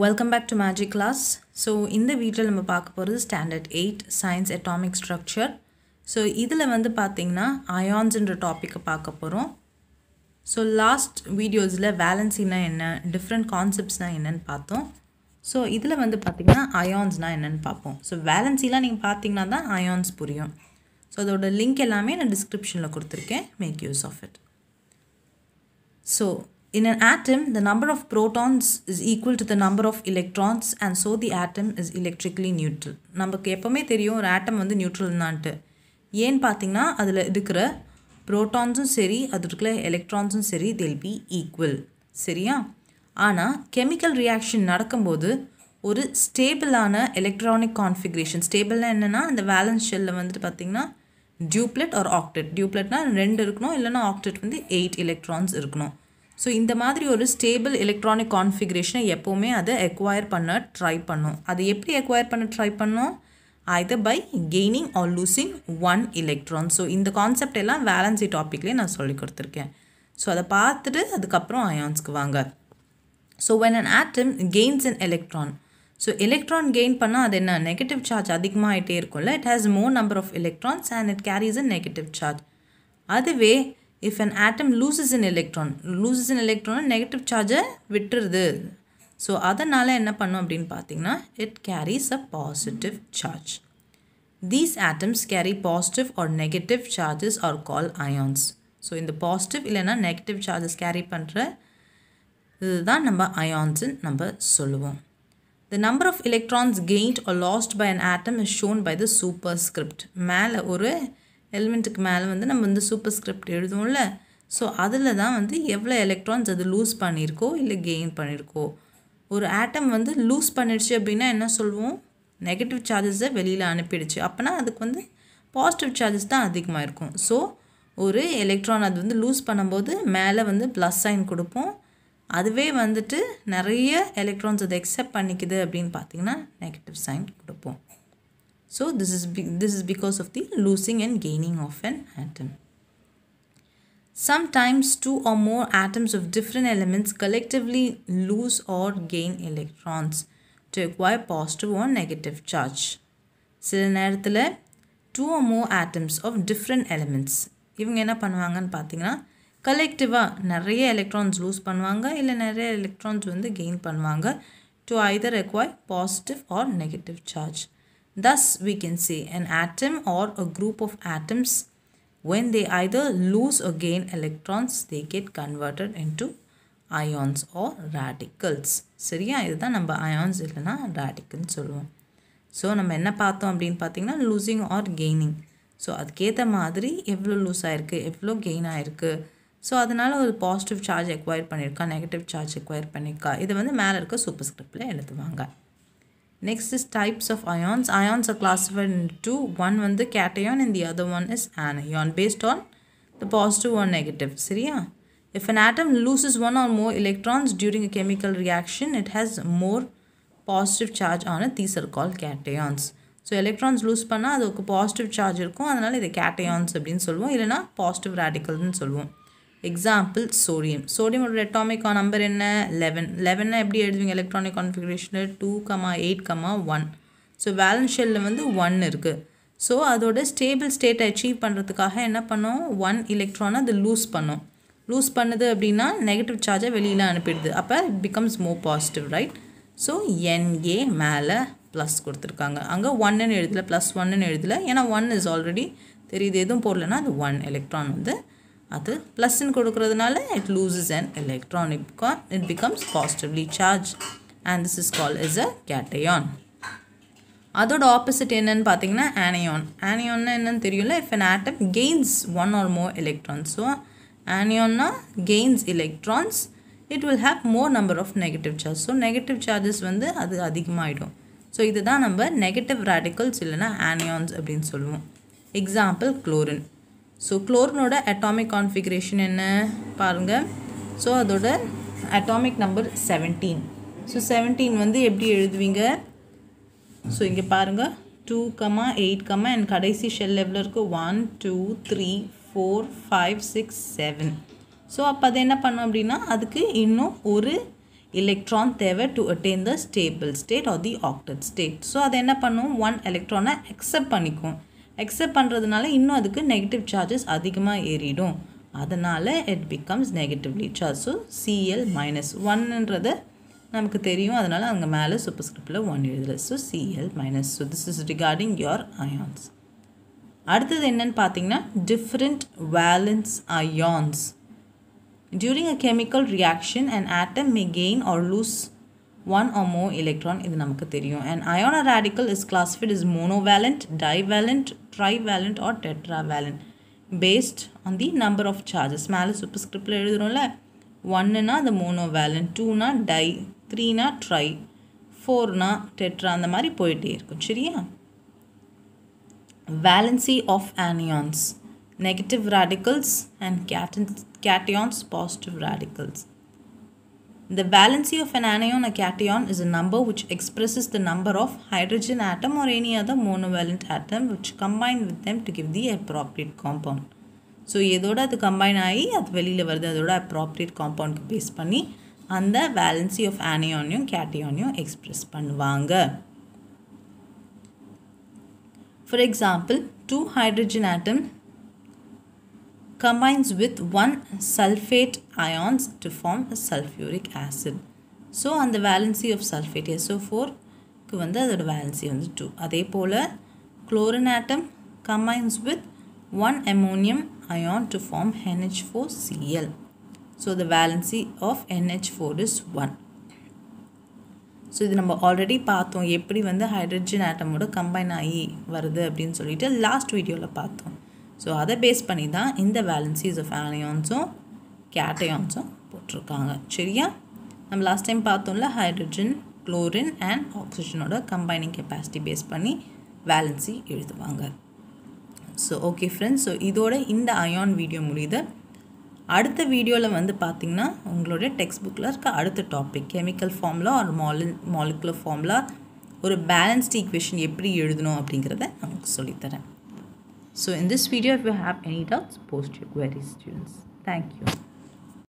Welcome back to magic class so இந்த வீட்டில் நம்ம பார்க்க போகிறது standard eight science atomic structure so இதில் வந்து பார்த்திங்கன்னா அயான்ஸுன்ற டாப்பிக்கை பார்க்க போகிறோம் ஸோ லாஸ்ட் வீடியோஸில் வேலன்சினா என்ன டிஃப்ரெண்ட் கான்செப்ட்ஸ்னால் என்னென்னு பார்த்தோம் ஸோ இதில் வந்து பார்த்திங்கன்னா அயான்ஸ்னால் என்னென்னு பார்ப்போம் ஸோ வேலன்ஸிலாம் நீங்கள் பார்த்தீங்கன்னா தான் அயான்ஸ் புரியும் ஸோ அதோட லிங்க் எல்லாமே நான் டிஸ்கிரிப்ஷனில் கொடுத்துருக்கேன் make use of it so In an atom, the number of protons is equal to the number of electrons and so the atom is electrically neutral. நமக்கு எப்போவுமே தெரியும் ஒரு ஆட்டம் வந்து நியூட்ரல்னான்ட்டு ஏன்னு பார்த்தீங்கன்னா அதில் இருக்கிற ப்ரோட்டான்ஸும் சரி அது இருக்கிற எலக்ட்ரான்ஸும் சரி தில் பி ஈக்குவல் சரியா ஆனால் கெமிக்கல் ரியாக்ஷன் நடக்கும்போது ஒரு ஸ்டேபிளான எலக்ட்ரானிக் கான்ஃபிகரேஷன் ஸ்டேபிள்னால் என்னென்னா இந்த வேலன்ஸ் ஷெல்லில் வந்துட்டு பார்த்திங்கன்னா டியூப்லெட் ஆர் ஆக்டெட் டியூப்லெட்னால் ரெண்டு இருக்கணும் இல்லைனா ஆக்டெட் வந்து எயிட் எலக்ட்ரான்ஸ் இருக்கணும் ஸோ இந்த மாதிரி ஒரு ஸ்டேபிள் எலக்ட்ரானிக் கான்ஃபிகரேஷனை எப்போவுமே அதை எக்வயர் பண்ண ட்ரை பண்ணும் அது எப்படி எக்வயர் பண்ண ட்ரை பண்ணும் either by gaining or losing one electron so இந்த கான்செப்ட் எல்லாம் வேலன்சி டாப்பிக்லேயே நான் சொல்லி கொடுத்துருக்கேன் ஸோ அதை பார்த்துட்டு அதுக்கப்புறம் அயான்ஸ்க்கு வாங்க so when an atom gains an electron so electron gain பண்ணால் அது என்ன நெகட்டிவ் சார்ஜ் அதிகமாக ஆகிட்டே இருக்கும்ல it has more number of electrons and it carries an negative charge அதுவே if an atom loses an electron loses an electron negative சார்ஜை விட்டுருது so அதனால் என்ன பண்ணும் அப்படின்னு பார்த்தீங்கன்னா it carries a positive charge these atoms carry positive or negative charges are call ions so இந்த positive இல்லைன்னா நெகட்டிவ் சார்ஜஸ் கேரி பண்ணுற இதுதான் நம்ம அயான்ஸ்ன்னு நம்ம சொல்லுவோம் the number of electrons gained or lost by an atom is shown by the superscript மேலே ஒரு எலிமெண்ட்டுக்கு மேலே வந்து நம்ம வந்து சூப்பர் ஸ்கிரிப்ட் எழுதுவோம்ல ஸோ அதில் தான் வந்து எவ்வளோ எலக்ட்ரான்ஸ் அது லூஸ் பண்ணியிருக்கோ இல்லை கெயின் பண்ணியிருக்கோ ஒரு ஆட்டம் வந்து லூஸ் பண்ணிடுச்சு அப்படின்னா என்ன சொல்லுவோம் நெகட்டிவ் சார்ஜஸை வெளியில் அனுப்பிடுச்சு அப்போனா அதுக்கு வந்து பாசிட்டிவ் சார்ஜஸ் தான் அதிகமாக இருக்கும் ஸோ ஒரு எலக்ட்ரான் அது வந்து லூஸ் பண்ணும்போது மேலே வந்து ப்ளஸ் சைன் கொடுப்போம் அதுவே வந்துட்டு நிறைய எலக்ட்ரான்ஸ் அதை எக்ஸப்ட் பண்ணிக்குது அப்படின்னு பார்த்திங்கன்னா நெகட்டிவ் சைன் கொடுப்போம் So this is, this is because of the losing and gaining of an atom. Sometimes two or more atoms of different elements collectively lose or gain electrons to acquire positive or negative charge. சில நேரத்தில் two or more atoms of different elements இவங்க என்ன பண்ணுவாங்கன்னு பார்த்தீங்கன்னா கலெக்டிவாக நிறைய electrons loose பண்ணுவாங்க இல்லை நிறைய எலக்ட்ரான்ஸ் வந்து கெயின் பண்ணுவாங்க to either require positive or negative charge Thus, we can say an atom or a group of atoms, when they either lose or gain electrons, they get converted into ions or radicals. சரியா இதுதான் நம்ம ions இல்லைன்னா radicalன்னு சொல்லுவோம் so நம்ம என்ன பார்த்தோம் அப்படின்னு பார்த்தீங்கன்னா லூசிங் ஆர் கெய்னிங் ஸோ அதுக்கேற்ற மாதிரி எவ்வளோ லூஸ் ஆகிருக்கு எவ்வளோ கெயின் ஆகிருக்கு ஸோ அதனால் ஒரு பாசிட்டிவ் சார்ஜ் எக்வயர் பண்ணியிருக்கா நெகட்டிவ் சார்ஜ் எக்வயர் பண்ணியிருக்கா இது வந்து மேலே இருக்க சூப்பர் ஸ்கிரிப்டில் எழுதுவாங்க Next is types of ions. Ions are classified into two. One one the cation and the other one is anion based on the positive or negative. Syria. If an atom loses one or more electrons during a chemical reaction, it has more positive charge on it. These are called cations. So electrons lose பண்ணால் அதுக்கு positive charge இருக்கும் அதனால் இதை cations அப்படின்னு சொல்லுவோம் இல்லைனா positive ரேடிக்கல்னு சொல்லுவோம் எக்ஸாம்பிள் சோடியம் சோடியம் சோடியமோட அட்டாமிக் நம்பர் என்ன லெவன் லெவனை எப்படி எழுதுவீங்க எலக்ட்ரானிக் கான்ஃபிகரேஷனில் two comma eight comma one so valence ஷெல்லில் வந்து ஒன் இருக்குது ஸோ அதோட ஸ்டேபிள் ஸ்டேட்டை அச்சீவ் பண்ணுறதுக்காக என்ன பண்ணோம் ஒன் எலக்ட்ரானை அது லூஸ் பண்ணோம் லூஸ் பண்ணுது அப்படின்னா நெகட்டிவ் சார்ஜை வெளியில் அனுப்பிடுது அப்போ it becomes more positive right so NA மேலே ப்ளஸ் கொடுத்துருக்காங்க அங்கே ஒன்னுன்னு எழுதலை ப்ளஸ் ஒன்னுன்னு எழுதலை ஏன்னா ஒன் இஸ் ஆல்ரெடி தெரியுது எதுவும் போடலன்னா அது ஒன் எலக்ட்ரான் வந்து அது ப்ளஸ்ன்னு கொடுக்கறதுனால it loses and electron it it becomes positively charge and this is call is a cation அதோட ஆப்போசிட் என்னன்னு பார்த்தீங்கன்னா ஆனியான் ஆனியோன்னா என்னன்னு தெரியும்ல if an atom gains one or more electrons so ஆனியோன்னா gains electrons it will have more number of negative charge so negative charges வந்து அது அதிகமாகிடும் so இதுதான் நம்ம நெகட்டிவ் ரேடிக்கல்ஸ் இல்லைனா ஆனியான்ஸ் அப்படின்னு சொல்லுவோம் எக்ஸாம்பிள் குளோரின் ஸோ குளோரினோட அட்டாமிக் கான்ஃபிகரேஷன் என்ன பாருங்கள் ஸோ அதோட atomic number seventeen so seventeen வந்து எப்படி எழுதுவீங்க ஸோ இங்கே பாருங்கள் two comma eight comma and கடைசி ஷெல் எவ்வளோ இருக்குது one two three four five six seven so அப்போ அதை என்ன பண்ணோம் அப்படின்னா அதுக்கு இன்னும் ஒரு எலக்ட்ரான் தேவை to attain the stable state or the octet state so அதை என்ன பண்ணும் ஒன் எலக்ட்ரானை அக்செப்ட் பண்ணிக்கும் அக்செப்ட் பண்ணுறதுனால இன்னும் அதுக்கு நெகட்டிவ் சார்ஜஸ் அதிகமாக ஏறிடும் அதனால் it becomes negatively charge so CL minus ஒன்னுன்றத நமக்கு தெரியும் அதனால் அங்கே மேலே சூப்பர் ஸ்கிரிப்டில் ஒன் எழுதலை so CL minus so this is regarding your ions அடுத்தது என்னன்னு பார்த்தீங்கன்னா different valence ions During a chemical reaction and atom may gain or lose one or more electron in namakku theriyum and ion or radical is classified as monovalent divalent trivalent or tetravalent based on the number of charges small superscript la eduthirumla 1 na the monovalent 2 na di 3 na tri 4 na tetra and mari poite irukum seriya valency of anions negative radicals and cations positive radicals The valency of an anion or cation is a number which expresses the number of hydrogen atom or any other monovalent atom which combine with them to give the appropriate compound. So எதோட அது combine ஆகி அது வெளியில் வருது அதோட appropriate காம்பவுண்ட்க்கு base பண்ணி அந்த anion of cation கேட்டியானையும் express பண்ணுவாங்க For example, two hydrogen atom combines with one sulfate ions to form a sulfuric acid. So அந்த வேலன்சி ஆஃப் சல்ஃபேட் எஸ்ஓ ஃபோர்க்கு வந்து அதோட வேலன்சி வந்து டூ அதே போல் chlorine atom combines with one ammonium ion to form NH four CL so the valency of NH four is one so இது நம்ம already பார்த்தோம் எப்படி வந்து ஹைட்ரஜன் ஆட்டமோட கம்பைன் ஆகி வருது அப்படின்னு சொல்லிட்டு லாஸ்ட் வீடியோவில் பார்த்தோம் ஸோ அதை பேஸ் பண்ணி தான் இந்த வேலன்சிஸ் ஆஃப் ஆனியான்ஸும் கேட்டயான்ஸும் போட்டிருக்காங்க சரியா நம்ம லாஸ்ட் டைம் பார்த்தோம்ல ஹைட்ரஜன் குளோரின் அண்ட் ஆக்சிஜனோட கம்பைனிங் கெப்பாசிட்டி பேஸ் பண்ணி வேலன்சி எழுதுவாங்க ஸோ ஓகே ஃப்ரெண்ட்ஸ் ஸோ இதோட இந்த அயான் வீடியோ முடியுது அடுத்த வீடியோவில் வந்து பார்த்திங்கன்னா உங்களோட டெக்ஸ்ட் புக்கில் இருக்க அடுத்த டாபிக் கெமிக்கல் ஃபார்ம்லா ஒரு மாலு மாலிகுலர் ஃபார்முலா ஒரு பேலன்ஸ்டு ஈக்குவேஷன் எப்படி எழுதணும் அப்படிங்கிறத நமக்கு சொல்லித்தரேன் So in this video, if you have any doubts, post your queries, students. Thank you.